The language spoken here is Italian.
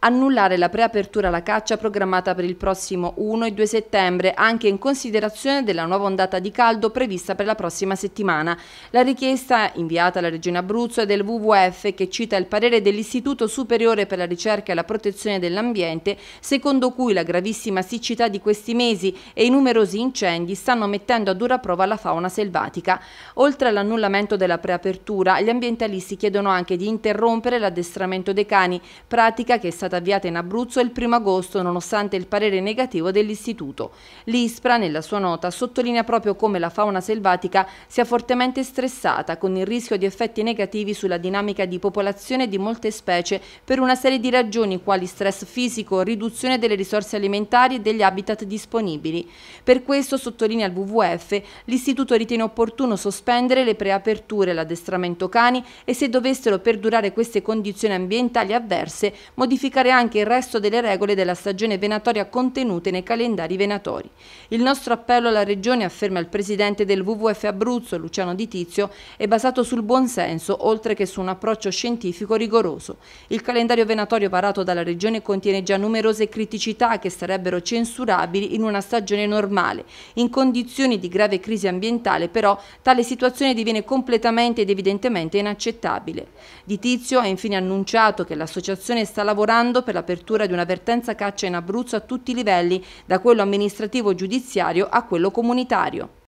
annullare la preapertura alla caccia programmata per il prossimo 1 e 2 settembre, anche in considerazione della nuova ondata di caldo prevista per la prossima settimana. La richiesta inviata alla Regione Abruzzo è del WWF che cita il parere dell'Istituto Superiore per la Ricerca e la Protezione dell'Ambiente, secondo cui la gravissima siccità di questi mesi e i numerosi incendi stanno mettendo a dura prova la fauna selvatica. Oltre all'annullamento della preapertura, gli ambientalisti chiedono anche di interrompere l'addestramento dei cani, pratica che è stata avviata in Abruzzo il 1 agosto nonostante il parere negativo dell'istituto. L'ISPRA nella sua nota sottolinea proprio come la fauna selvatica sia fortemente stressata con il rischio di effetti negativi sulla dinamica di popolazione di molte specie per una serie di ragioni quali stress fisico, riduzione delle risorse alimentari e degli habitat disponibili. Per questo, sottolinea il WWF, l'istituto ritiene opportuno sospendere le preaperture e l'addestramento cani e se dovessero perdurare queste condizioni ambientali avverse, modificare applicare anche il resto delle regole della stagione venatoria contenute nei calendari venatori. Il nostro appello alla Regione, afferma il presidente del WWF Abruzzo, Luciano Di Tizio, è basato sul buonsenso, oltre che su un approccio scientifico rigoroso. Il calendario venatorio varato dalla Regione contiene già numerose criticità che sarebbero censurabili in una stagione normale. In condizioni di grave crisi ambientale, però, tale situazione diviene completamente ed evidentemente inaccettabile. Di Tizio ha infine annunciato che l'associazione sta lavorando lavorando per l'apertura di una vertenza caccia in Abruzzo a tutti i livelli, da quello amministrativo-giudiziario a quello comunitario.